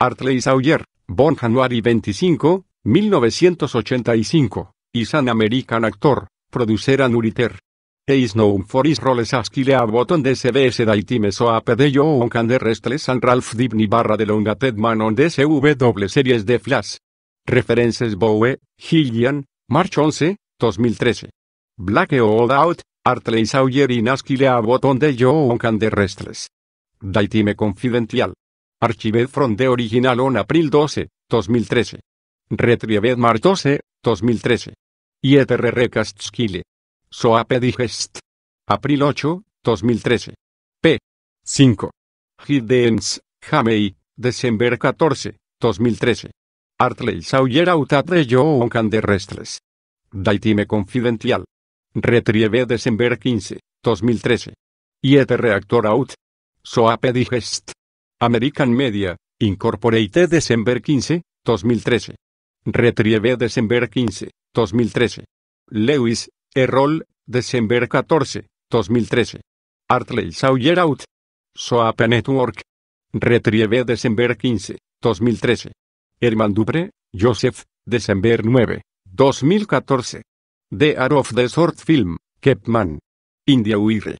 Artley Sawyer, Bon January 25, 1985, y San American actor, producer and writer. He is known for his roles as Kyle Abbott de CBS Daytime Soap de Young and Restless and Ralph Dibny barra de Longa Ted Man on S.W. series de Flash. References Bowie, Gillian, March 11, 2013. Black Old Out, Artley Sawyer y as Kyle de Joe The Young Restless. Confidential. Archived from the original on April 12, 2013. Retrieved March 12, 2013. y Recast Skile. Digest. April 8, 2013. P. 5. Hiddens, Jamei, December 14, 2013. Artley Sawyer Out at the Young canderestres. Daitime Confidential. Retrieved December 15, 2013. IET Reactor Out. SOAP Digest. American Media, Incorporated December 15, 2013. Retrieve December 15, 2013. Lewis, Errol, December 14, 2013. Artley Sawyer Out. SOAP Network. Retrieve December 15, 2013. Herman Dupre, Joseph, December 9, 2014. The Art of the Short Film, Kepman. India Uire.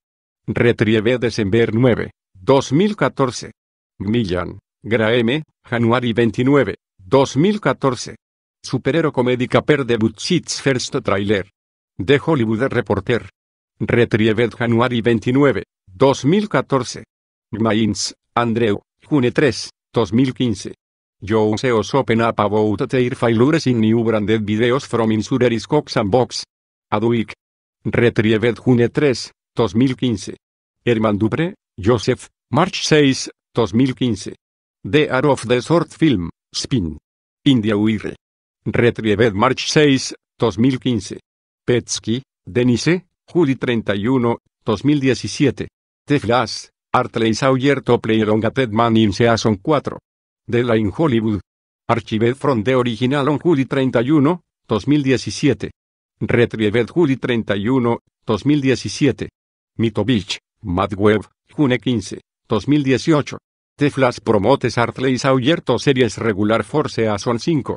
Retrieve December 9, 2014. Gmillan, Graeme, January 29, 2014. Superhero comedica per de first trailer. The Hollywood Reporter. Retrieved January 29, 2014. Gmains, Andrew, June 3, 2015. Seos open up about their failures in new branded videos from insurers Cox and Box. Adweek. Retrieved June 3, 2015. Herman Dupre, Joseph, March 6, 2015. The Art of the Short Film, Spin. India Uire. Retrieved March 6, 2015. Petsky, Denise, July 31, 2017. The Flash, Artley Sawyer to on in Season 4. The Line Hollywood. Archived from the Original on July 31, 2017. Retrieved Juli 31, 2017. Mito Beach, June 15, 2018. Teflas Promotes Hartley 2 Series Regular Force a son 5.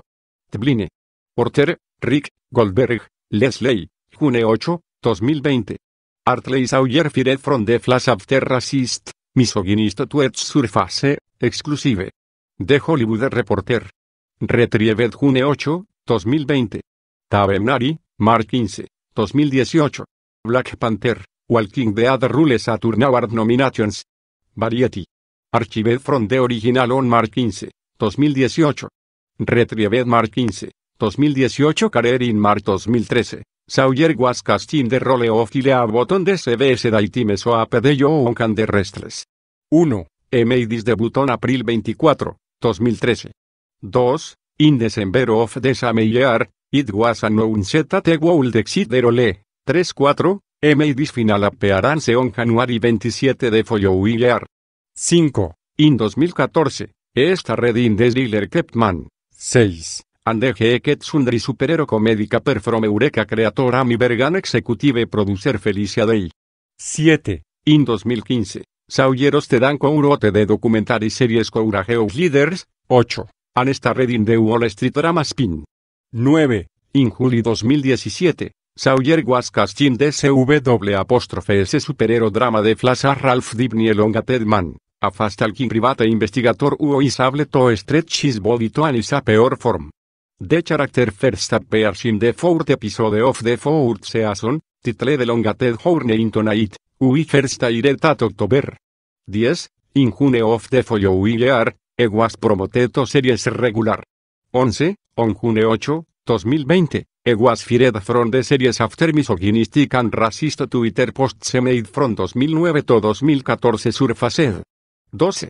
Tbline. Porter, Rick, Goldberg, Leslie, June 8, 2020. Artley Sawyer Fired from the Flash After Racist, Misogynist Tweets Surface, Exclusive. The Hollywood Reporter. Retrieved June 8, 2020. Tabemnari, March 15, 2018. Black Panther, Walking Dead Rules Saturn Award Nominations. Variety. Archived from the original on March 15, 2018. Retrieved March 15, 2018 Carer in March 2013. Sawyer was in the role of a Button de CBS daytime Soap de un Can 1. Emeidis debut on April 24, 2013. 2. In December of the same year, it was announced that the World exit the role. 3. 4. final appearance on January 27 de following year. 5. In 2014, esta red de Dealer Keptman. 6. Andeje Eket Sundri Superero Comedica From Eureka Creator Mi Bergan Executive Producer Felicia Day. 7. In 2015, Saulleros te dan rote de documental y series Courageous Leaders. 8. An esta red in the Wall Street Drama Spin. 9. In Juli 2017, Sawyer was de in apóstrofe S superhero drama de Flash Ralph Dibny Elonga Ted Man, a fast private investigator who is able to stretch his body to an is a peor form. The character first appears in the fourth episode of the fourth season, titled Ted Journey into Night, which first aired at October 10, in June of the following year, it was promoted to series regular. 11, on June 8, 2020. It was fired from the series after misogynistic and racist Twitter posts made from 2009 to 2014 surfaced. 12.